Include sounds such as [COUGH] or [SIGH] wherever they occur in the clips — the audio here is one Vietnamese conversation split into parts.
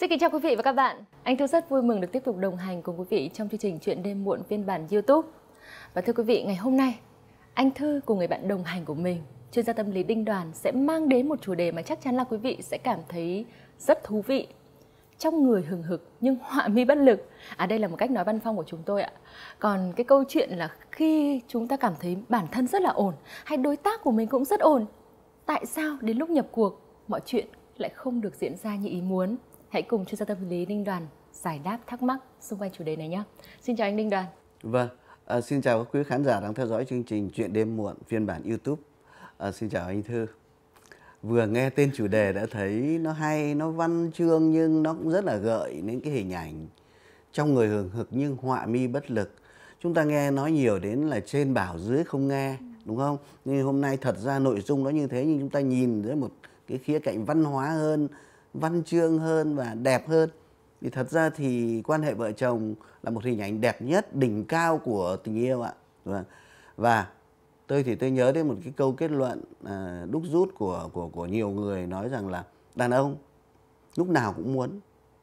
Xin kính chào quý vị và các bạn. Anh Thư rất vui mừng được tiếp tục đồng hành cùng quý vị trong chương trình Chuyện đêm muộn phiên bản YouTube. Và thưa quý vị, ngày hôm nay, anh Thư cùng người bạn đồng hành của mình, chuyên gia tâm lý Đinh Đoàn sẽ mang đến một chủ đề mà chắc chắn là quý vị sẽ cảm thấy rất thú vị. Trong người hừng hực nhưng họa mi bất lực. À đây là một cách nói văn phong của chúng tôi ạ. Còn cái câu chuyện là khi chúng ta cảm thấy bản thân rất là ổn hay đối tác của mình cũng rất ổn, tại sao đến lúc nhập cuộc mọi chuyện lại không được diễn ra như ý muốn? hãy cùng chuyên gia tâm lý Ninh Đoàn giải đáp thắc mắc xung quanh chủ đề này nhé. Xin chào anh Ninh Đoàn. Vâng, à, xin chào các quý khán giả đang theo dõi chương trình Chuyện đêm muộn phiên bản YouTube. À, xin chào anh Thư. Vừa nghe tên chủ đề đã thấy nó hay, nó văn chương nhưng nó cũng rất là gợi những cái hình ảnh trong người hưởng hực nhưng họa mi bất lực. Chúng ta nghe nói nhiều đến là trên bảo dưới không nghe, đúng không? Nhưng hôm nay thật ra nội dung nó như thế nhưng chúng ta nhìn dưới một cái khía cạnh văn hóa hơn, văn chương hơn và đẹp hơn vì thật ra thì quan hệ vợ chồng là một hình ảnh đẹp nhất đỉnh cao của tình yêu ạ vâng. và tôi thì tôi nhớ đến một cái câu kết luận à, đúc rút của của của nhiều người nói rằng là đàn ông lúc nào cũng muốn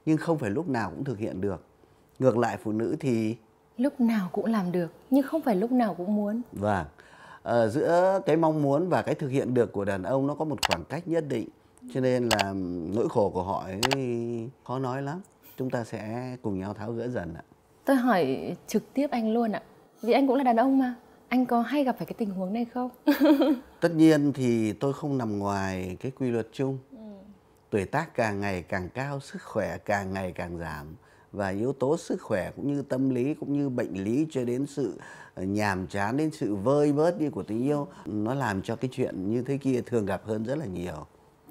nhưng không phải lúc nào cũng thực hiện được ngược lại phụ nữ thì lúc nào cũng làm được nhưng không phải lúc nào cũng muốn và vâng. à, ờ, giữa cái mong muốn và cái thực hiện được của đàn ông nó có một khoảng cách nhất định cho nên là nỗi khổ của họ ấy khó nói lắm chúng ta sẽ cùng nhau tháo gỡ dần ạ tôi hỏi trực tiếp anh luôn ạ vì anh cũng là đàn ông mà anh có hay gặp phải cái tình huống này không [LAUGHS] tất nhiên thì tôi không nằm ngoài cái quy luật chung ừ. tuổi tác càng ngày càng cao sức khỏe càng ngày càng giảm và yếu tố sức khỏe cũng như tâm lý cũng như bệnh lý cho đến sự ờ, nhàm chán đến sự vơi bớt đi của tình yêu nó làm cho cái chuyện như thế kia thường gặp hơn rất là nhiều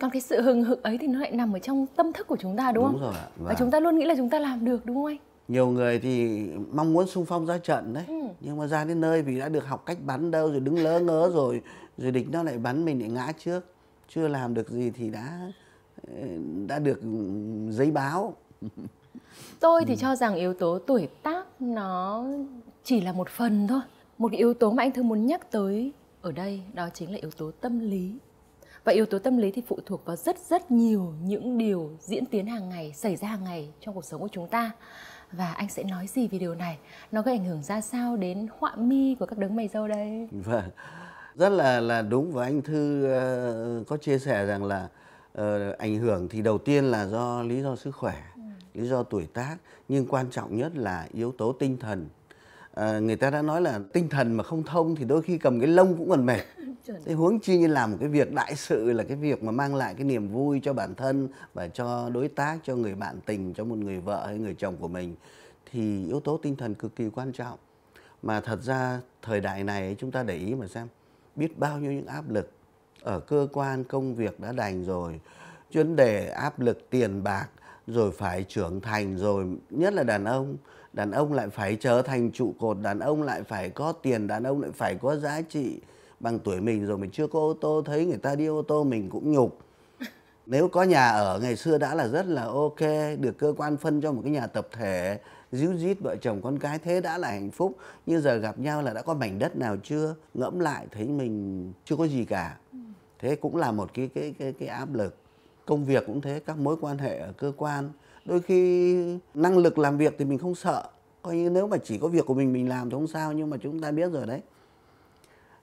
còn cái sự hừng hực ấy thì nó lại nằm ở trong tâm thức của chúng ta đúng, đúng không rồi Và... và vâng. chúng ta luôn nghĩ là chúng ta làm được đúng không anh nhiều người thì mong muốn sung phong ra trận đấy ừ. nhưng mà ra đến nơi vì đã được học cách bắn đâu rồi đứng lỡ ngớ rồi rồi địch nó lại bắn mình lại ngã trước chưa làm được gì thì đã đã được giấy báo [LAUGHS] tôi thì ừ. cho rằng yếu tố tuổi tác nó chỉ là một phần thôi một yếu tố mà anh thường muốn nhắc tới ở đây đó chính là yếu tố tâm lý và yếu tố tâm lý thì phụ thuộc vào rất rất nhiều những điều diễn tiến hàng ngày xảy ra hàng ngày trong cuộc sống của chúng ta và anh sẽ nói gì về điều này nó gây ảnh hưởng ra sao đến họa mi của các đấng mày râu đây vâng rất là là đúng và anh thư ờ, có chia sẻ rằng là uh, ảnh hưởng thì đầu tiên là do lý do sức khỏe ừ. lý do tuổi tác nhưng quan trọng nhất là yếu tố tinh thần À, người ta đã nói là tinh thần mà không thông thì đôi khi cầm cái lông cũng còn mệt Thế huống chi như làm một cái việc đại sự là cái việc mà mang lại cái niềm vui cho bản thân và cho đối tác, cho người bạn tình, cho một người vợ hay người chồng của mình thì yếu tố tinh thần cực kỳ quan trọng. Mà thật ra thời đại này chúng ta để ý mà xem biết bao nhiêu những áp lực ở cơ quan công việc đã đành rồi, chuyên đề áp lực tiền bạc rồi phải trưởng thành rồi, nhất là đàn ông đàn ông lại phải trở thành trụ cột đàn ông lại phải có tiền đàn ông lại phải có giá trị bằng tuổi mình rồi mình chưa có ô tô thấy người ta đi ô tô mình cũng nhục nếu có nhà ở ngày xưa đã là rất là ok được cơ quan phân cho một cái nhà tập thể díu dít vợ chồng con cái thế đã là hạnh phúc nhưng giờ gặp nhau là đã có mảnh đất nào chưa ngẫm lại thấy mình chưa có gì cả thế cũng là một cái cái cái cái áp lực công việc cũng thế các mối quan hệ ở cơ quan đôi khi năng lực làm việc thì mình không sợ coi như nếu mà chỉ có việc của mình mình làm thì không sao nhưng mà chúng ta biết rồi đấy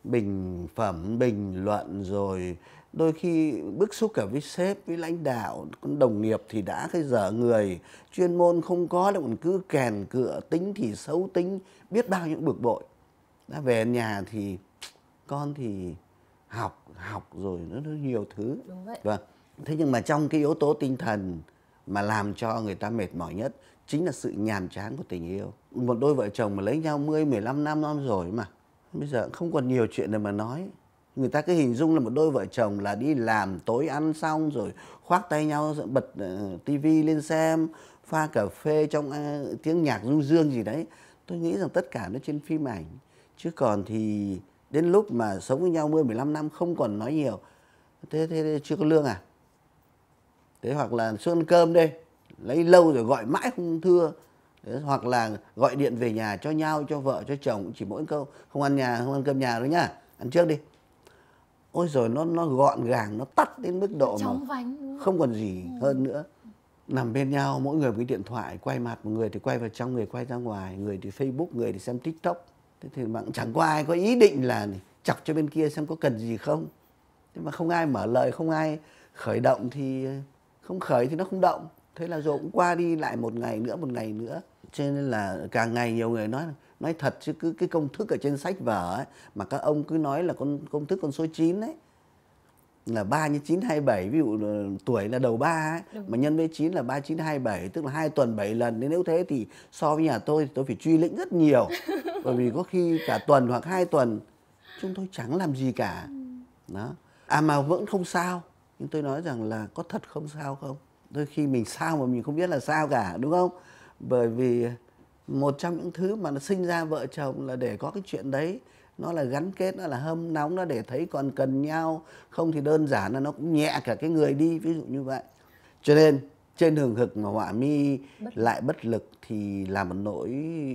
bình phẩm bình luận rồi đôi khi bức xúc cả với sếp với lãnh đạo con đồng nghiệp thì đã cái dở người chuyên môn không có lại còn cứ kèn cựa tính thì xấu tính biết bao những bực bội đã về nhà thì con thì học học rồi nó, nó nhiều thứ Đúng vậy. vâng thế nhưng mà trong cái yếu tố tinh thần mà làm cho người ta mệt mỏi nhất chính là sự nhàm chán của tình yêu một đôi vợ chồng mà lấy nhau 10 15 năm năm rồi mà bây giờ không còn nhiều chuyện để mà nói người ta cứ hình dung là một đôi vợ chồng là đi làm tối ăn xong rồi khoác tay nhau bật ờ, tivi lên xem pha cà phê trong ờ, tiếng nhạc du dương gì đấy tôi nghĩ rằng tất cả nó trên phim ảnh chứ còn thì đến lúc mà sống với nhau 10 15 năm không còn nói nhiều thế thế, thế chưa có lương à thế hoặc là xuống ăn cơm đây lấy lâu rồi gọi mãi không thưa hoặc là gọi điện về nhà cho nhau cho vợ cho chồng chỉ mỗi câu không ăn nhà không ăn cơm nhà thôi nhá ăn trước đi ôi rồi nó nó gọn gàng nó tắt đến mức độ mà không còn gì ừ. hơn nữa nằm bên nhau mỗi người một cái điện thoại quay mặt một người thì quay vào trong người quay ra ngoài người thì facebook người thì xem tiktok thế thì bạn chẳng có ai có ý định là chọc cho bên kia xem có cần gì không thế mà không ai mở lời không ai khởi động thì không khởi thì nó không động thế là rồi cũng qua đi lại một ngày nữa một ngày nữa cho nên là càng ngày nhiều người nói nói thật chứ cứ cái công thức ở trên sách vở ấy, mà các ông cứ nói là con công thức con số 9 ấy là 3 nhân 927 ví dụ ờ, tuổi là đầu 3 ấy, mà nhân với 9 là 3927 tức là hai tuần 7 lần nên nếu thế thì so với nhà tôi thì tôi phải truy lĩnh rất nhiều [LAUGHS] bởi vì có khi cả tuần hoặc hai tuần chúng tôi chẳng làm gì cả ừ. đó à mà vẫn không sao nhưng tôi nói rằng là có thật không sao không đôi khi mình sao mà mình không biết là sao cả đúng không bởi vì một trong những thứ mà nó sinh ra vợ chồng là để có cái chuyện đấy nó là gắn kết nó là hâm nóng nó để thấy còn cần nhau không thì đơn giản là nó cũng nhẹ cả cái người đi ví dụ như vậy cho nên trên hừng hực mà họa mi lại bất lực thì là một nỗi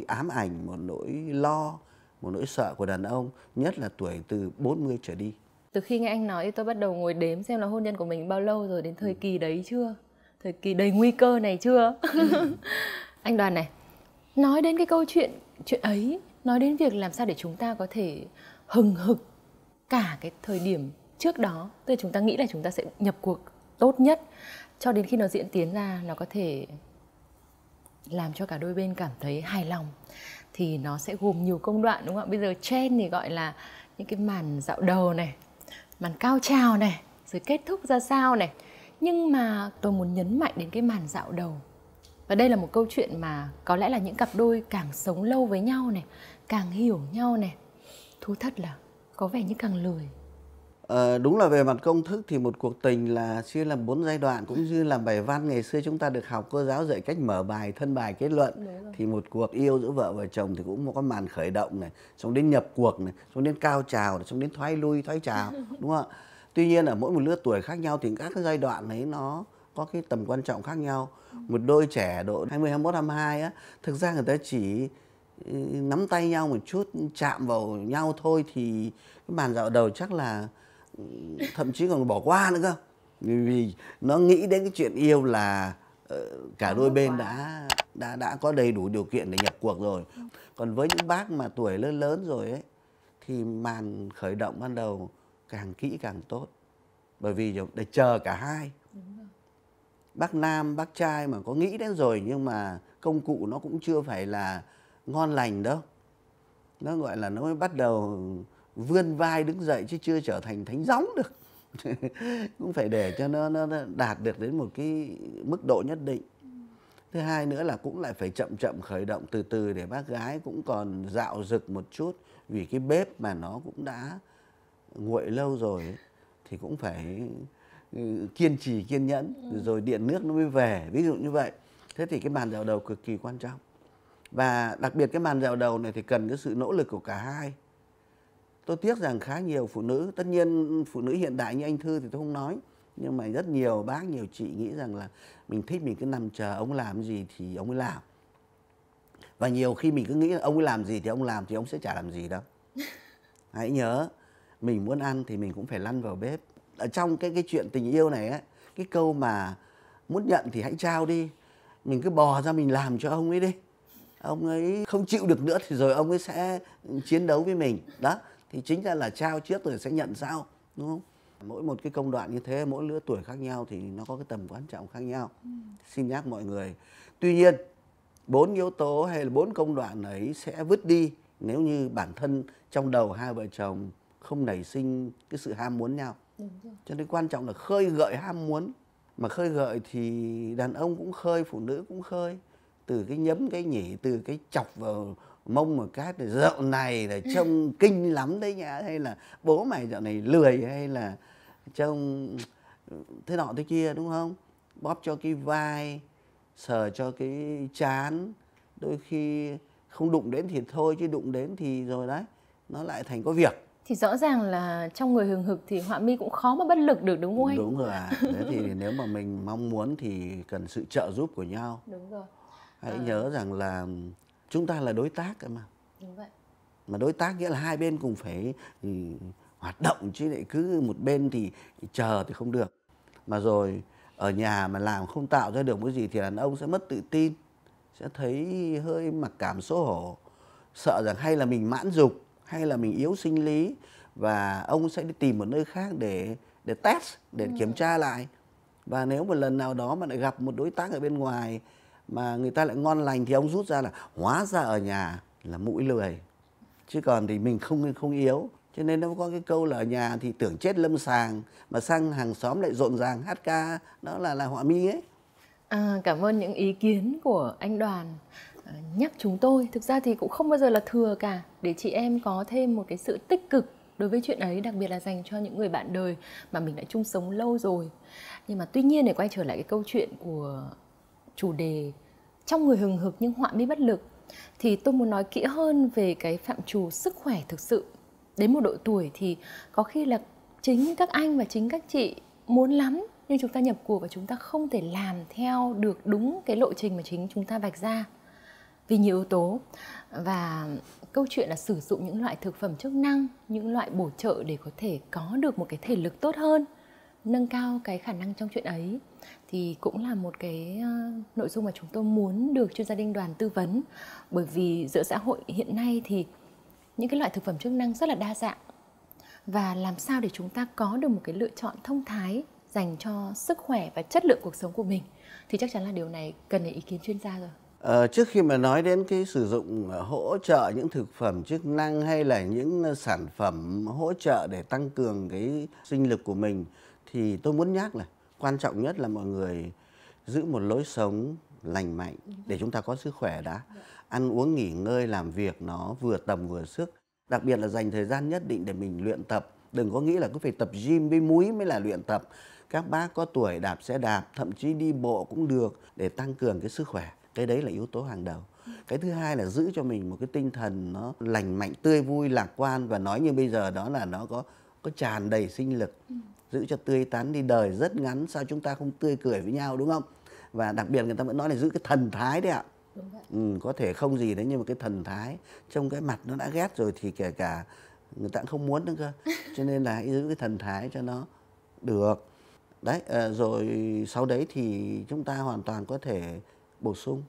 ám ảnh một nỗi lo một nỗi sợ của đàn ông nhất là tuổi từ 40 trở đi từ khi nghe anh nói tôi bắt đầu ngồi đếm xem là hôn nhân của mình bao lâu rồi đến thời ừ. kỳ đấy chưa thời kỳ đầy nguy cơ này chưa ừ. anh đoàn này nói đến cái câu chuyện chuyện ấy nói đến việc làm sao để chúng ta có thể hừng hực cả cái thời điểm trước đó tức là chúng ta nghĩ là chúng ta sẽ nhập cuộc tốt nhất cho đến khi nó diễn tiến ra nó có thể làm cho cả đôi bên cảm thấy hài lòng thì nó sẽ gồm nhiều công đoạn đúng không ạ bây giờ trên thì gọi là những cái màn dạo đầu này màn cao trào này rồi kết thúc ra sao này nhưng mà tôi muốn nhấn mạnh đến cái màn dạo đầu và đây là một câu chuyện mà có lẽ là những cặp đôi càng sống lâu với nhau này càng hiểu nhau này thú thật là có vẻ như càng lười à, đúng là về mặt công thức thì một cuộc tình là chia làm bốn giai đoạn cũng như là bài văn ngày xưa chúng ta được học cô giáo dạy cách mở bài thân bài kết luận thì một cuộc yêu giữa vợ và chồng thì cũng có màn khởi động này xong đến nhập cuộc này xong đến cao trào này, xong đến thoái lui thoái trào [LAUGHS] đúng không ạ tuy nhiên ở mỗi một lứa tuổi khác nhau thì các cái giai đoạn ấy nó có cái tầm quan trọng khác nhau một đôi trẻ độ 20 21 22 á thực ra người ta chỉ ừ, nắm tay nhau một chút chạm vào nhau thôi thì cái màn dạo đầu chắc là ừ, thậm chí còn bỏ qua nữa cơ vì nó nghĩ đến cái chuyện yêu là ờ, cả đôi bên đã đã đã có đầy đủ điều kiện để nhập cuộc rồi còn với những bác mà tuổi lớn lớn rồi ấy thì màn khởi động ban đầu càng kỹ càng tốt bởi vì để chờ cả hai bác nam bác trai mà có nghĩ đến rồi nhưng mà công cụ nó cũng chưa phải là ngon lành đâu nó gọi là nó mới bắt đầu vươn vai đứng dậy chứ chưa trở thành thánh gióng được [LAUGHS] cũng phải để cho nó, nó đạt được đến một cái mức độ nhất định ừ. thứ hai nữa là cũng lại phải chậm chậm khởi động từ từ để bác gái cũng còn dạo rực một chút vì cái bếp mà nó cũng đã nguội lâu rồi thì cũng phải ừ, kiên trì kiên nhẫn ừ. rồi điện nước nó mới về ví dụ như vậy thế thì cái màn dạo đầu cực kỳ quan trọng và đặc biệt cái màn dạo đầu này thì cần cái sự nỗ lực của cả hai tôi tiếc rằng khá nhiều phụ nữ tất nhiên phụ nữ hiện đại như anh thư thì tôi không nói nhưng mà rất nhiều bác nhiều chị nghĩ rằng là mình thích mình cứ nằm chờ ông làm gì thì ông ấy làm và nhiều khi mình cứ nghĩ là ông ấy làm gì thì ông làm thì ông sẽ chả làm gì đâu [LAUGHS] hãy nhớ mình muốn ăn thì mình cũng phải lăn vào bếp ở trong cái cái chuyện tình yêu này ấy, cái câu mà muốn nhận thì hãy trao đi mình cứ bò ra mình làm cho ông ấy đi ông ấy không chịu được nữa thì rồi ông ấy sẽ chiến đấu với mình đó thì chính ra là trao trước rồi sẽ nhận sau đúng không mỗi một cái công đoạn như thế mỗi lứa tuổi khác nhau thì nó có cái tầm quan trọng khác nhau ừ. xin nhắc mọi người tuy nhiên bốn yếu tố hay là bốn công đoạn ấy sẽ vứt đi nếu như bản thân trong đầu hai vợ chồng không nảy sinh cái sự ham muốn nhau cho nên quan trọng là khơi gợi ham muốn mà khơi gợi thì đàn ông cũng khơi phụ nữ cũng khơi từ cái nhấm cái nhỉ từ cái chọc vào mông một cái rồi dạo này là ừ. trông kinh lắm đấy nhá hay là bố mày dạo này lười hay là trông thế nọ thế kia đúng không bóp cho cái vai sờ cho cái chán đôi khi không đụng đến thì thôi chứ đụng đến thì rồi đấy nó lại thành có việc thì rõ ràng là trong người hừng hực thì họa mi cũng khó mà bất lực được đúng không anh đúng rồi à. thế thì [LAUGHS] nếu mà mình mong muốn thì cần sự trợ giúp của nhau đúng rồi hãy à. nhớ rằng là chúng ta là đối tác mà đúng vậy mà đối tác nghĩa là hai bên cùng phải ừ, hoạt động chứ lại cứ một bên thì chờ thì không được mà rồi ở nhà mà làm không tạo ra được cái gì thì đàn ông sẽ mất tự tin sẽ thấy hơi mặc cảm xấu hổ sợ rằng hay là mình mãn dục hay là mình yếu sinh lý và ông sẽ đi tìm một nơi khác để để test để ừ. kiểm tra lại và nếu một lần nào đó mà lại gặp một đối tác ở bên ngoài mà người ta lại ngon lành thì ông rút ra là hóa ra ở nhà là mũi lười chứ còn thì mình không không yếu cho nên nó có cái câu là ở nhà thì tưởng chết lâm sàng mà sang hàng xóm lại rộn ràng hát ca đó là là họa mi ấy à, cảm ơn những ý kiến của anh đoàn Ờ, nhắc chúng tôi thực ra thì cũng không bao giờ là thừa cả để chị em có thêm một cái sự tích cực đối với chuyện ấy đặc biệt là dành cho những người bạn đời mà mình đã chung sống lâu rồi nhưng mà tuy nhiên để quay trở lại cái câu chuyện của chủ đề trong người hừng hực nhưng họa mi bất lực thì tôi muốn nói kỹ hơn về cái phạm trù sức khỏe thực sự đến một độ tuổi thì có khi là chính các anh và chính các chị muốn lắm nhưng chúng ta nhập cuộc và chúng ta không thể làm theo được đúng cái lộ trình mà chính chúng ta vạch ra vì nhiều yếu tố và câu chuyện là sử dụng những loại thực phẩm chức năng những loại bổ trợ để có thể có được một cái thể lực tốt hơn nâng cao cái khả năng trong chuyện ấy thì cũng là một cái ờ, nội dung mà chúng tôi muốn được chuyên gia đinh đoàn tư vấn bởi vì giữa xã hội hiện nay thì những cái loại thực phẩm chức năng rất là đa dạng và làm sao để chúng ta có được một cái lựa chọn thông thái dành cho sức khỏe và chất lượng cuộc sống của mình thì chắc chắn là điều này cần ý kiến chuyên gia rồi Ờ, trước khi mà nói đến cái sử dụng ờ, hỗ trợ những thực phẩm chức năng hay là những ờ, sản phẩm hỗ trợ để tăng cường cái sinh lực của mình thì tôi muốn nhắc là quan trọng nhất là mọi người giữ một lối sống lành mạnh để chúng ta có sức khỏe đã ăn uống nghỉ ngơi làm việc nó vừa tầm vừa sức đặc biệt là dành thời gian nhất định để mình luyện tập đừng có nghĩ là cứ phải tập gym với muối mới là luyện tập các bác có tuổi đạp xe đạp thậm chí đi bộ cũng được để tăng cường cái sức khỏe cái đấy là yếu tố hàng đầu cái thứ hai là giữ cho mình một cái tinh thần nó lành mạnh tươi vui lạc quan và nói như bây giờ đó là nó có có tràn đầy sinh lực ừ. giữ cho tươi tắn đi đời rất ngắn sao chúng ta không tươi cười với nhau đúng không và đặc biệt người ta vẫn nói là giữ cái thần thái đấy ạ ừ, có thể không gì đấy nhưng mà cái thần thái trong cái mặt nó đã ghét rồi thì kể cả người ta cũng không muốn nữa cơ [LAUGHS] cho nên là hãy giữ cái thần thái cho nó được đấy ờ, rồi sau đấy thì chúng ta hoàn toàn có thể bổ sung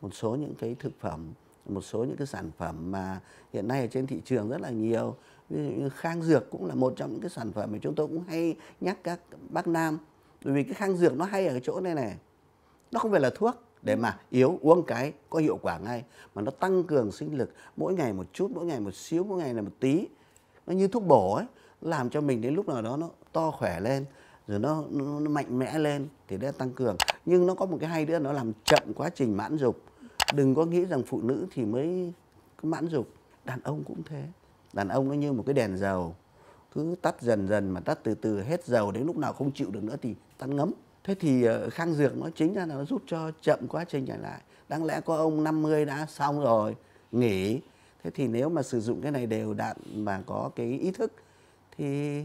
một số những cái thực phẩm một số những cái sản phẩm mà hiện nay ở trên thị trường rất là nhiều ví dụ như khang dược cũng là một trong những cái sản phẩm mà chúng tôi cũng hay nhắc các bác nam bởi vì cái khang dược nó hay ở cái chỗ này này nó không phải là thuốc để mà yếu uống cái có hiệu quả ngay mà nó tăng cường sinh lực mỗi ngày một chút mỗi ngày một xíu mỗi ngày là một tí nó như thuốc bổ ấy làm cho mình đến lúc nào đó nó to khỏe lên rồi nó, nó, nó mạnh mẽ lên thì nó tăng cường nhưng nó có một cái hay nữa nó làm chậm quá trình mãn dục đừng có nghĩ rằng phụ nữ thì mới mãn dục đàn ông cũng thế đàn ông nó như một cái đèn dầu cứ tắt dần dần mà tắt từ từ hết dầu đến lúc nào không chịu được nữa thì tắt ngấm thế thì ờ, khang dược nó chính ra là nó giúp cho chậm quá trình này lại đáng lẽ có ông 50 đã xong rồi nghỉ thế thì nếu mà sử dụng cái này đều đặn mà có cái ý thức thì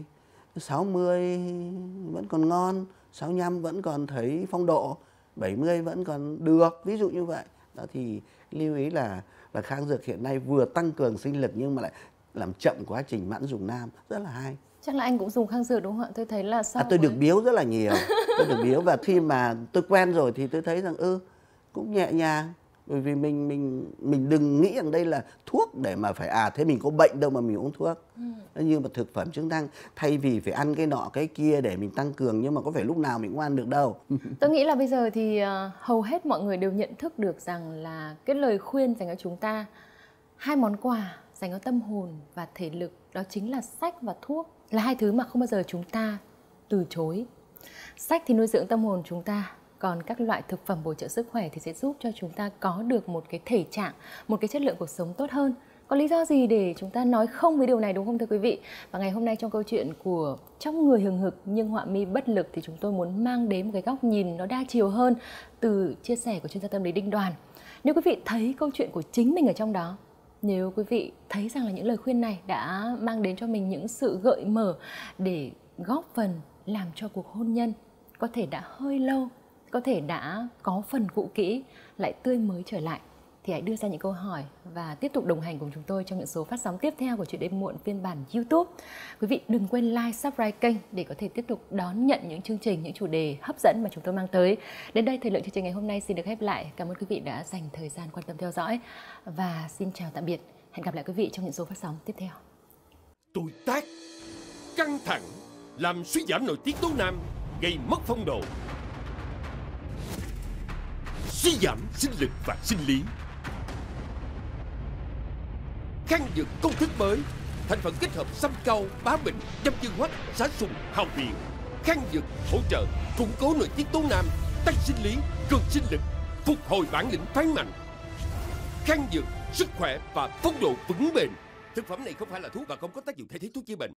60 vẫn còn ngon 65 vẫn còn thấy phong độ 70 vẫn còn được ví dụ như vậy đó thì lưu ý là là kháng dược hiện nay vừa tăng cường sinh lực nhưng mà lại làm chậm quá trình mãn dùng nam rất là hay chắc là anh cũng dùng kháng dược đúng không ạ tôi thấy là sao à, tôi với... được biếu rất là [LAUGHS] nhiều tôi được biếu và khi mà tôi quen rồi thì tôi thấy rằng ư ừ, cũng nhẹ nhàng bởi vì mình mình mình đừng nghĩ rằng đây là thuốc để mà phải à thế mình có bệnh đâu mà mình uống thuốc ừ. như mà thực phẩm chức năng thay vì phải ăn cái nọ cái kia để mình tăng cường nhưng mà có phải lúc nào mình cũng ăn được đâu [LAUGHS] tôi nghĩ là bây giờ thì ờ, hầu hết mọi người đều nhận thức được rằng là cái lời khuyên dành cho chúng ta hai món quà dành cho tâm hồn và thể lực đó chính là sách và thuốc là hai thứ mà không bao giờ chúng ta từ chối sách thì nuôi dưỡng tâm hồn chúng ta còn các loại thực phẩm bổ trợ sức khỏe thì sẽ giúp cho chúng ta có được một cái thể trạng một cái chất lượng cuộc sống tốt hơn có lý do gì để chúng ta nói không với điều này đúng không thưa quý vị và ngày hôm nay trong câu chuyện của trong người hừng hực nhưng họa mi bất lực thì chúng tôi muốn mang đến một cái góc nhìn nó đa chiều hơn từ chia sẻ của chuyên gia tâm lý đinh đoàn nếu quý vị thấy câu chuyện của chính mình ở trong đó nếu quý vị thấy rằng là những lời khuyên này đã mang đến cho mình những sự gợi mở để góp phần làm cho cuộc hôn nhân có thể đã hơi lâu có thể đã có phần cũ kỹ lại tươi mới trở lại thì hãy đưa ra những câu hỏi và tiếp tục đồng hành cùng chúng tôi trong những số phát sóng tiếp theo của chuyện đêm muộn phiên bản YouTube. Quý vị đừng quên like, subscribe kênh để có thể tiếp tục đón nhận những chương trình, những chủ đề hấp dẫn mà chúng tôi mang tới. Đến đây thời lượng chương trình ngày hôm nay xin được khép lại. Cảm ơn quý vị đã dành thời gian quan tâm theo dõi và xin chào tạm biệt. Hẹn gặp lại quý vị trong những số phát sóng tiếp theo. Tuổi tác căng thẳng làm suy giảm nội tiết tố nam gây mất phong độ suy giảm sinh lực và sinh lý Khăn dược công thức mới Thành phần kết hợp xăm cau, bá bình, dâm dương hoắc, xá sùng, hào biển, Khăn dược hỗ trợ, củng cố nội tiết tố nam Tăng sinh lý, cường sinh lực, phục hồi bản lĩnh phán mạnh Khăn dược, sức khỏe và phong độ vững bền Thực phẩm này không phải là thuốc và không có tác dụng thay thế thuốc chữa bệnh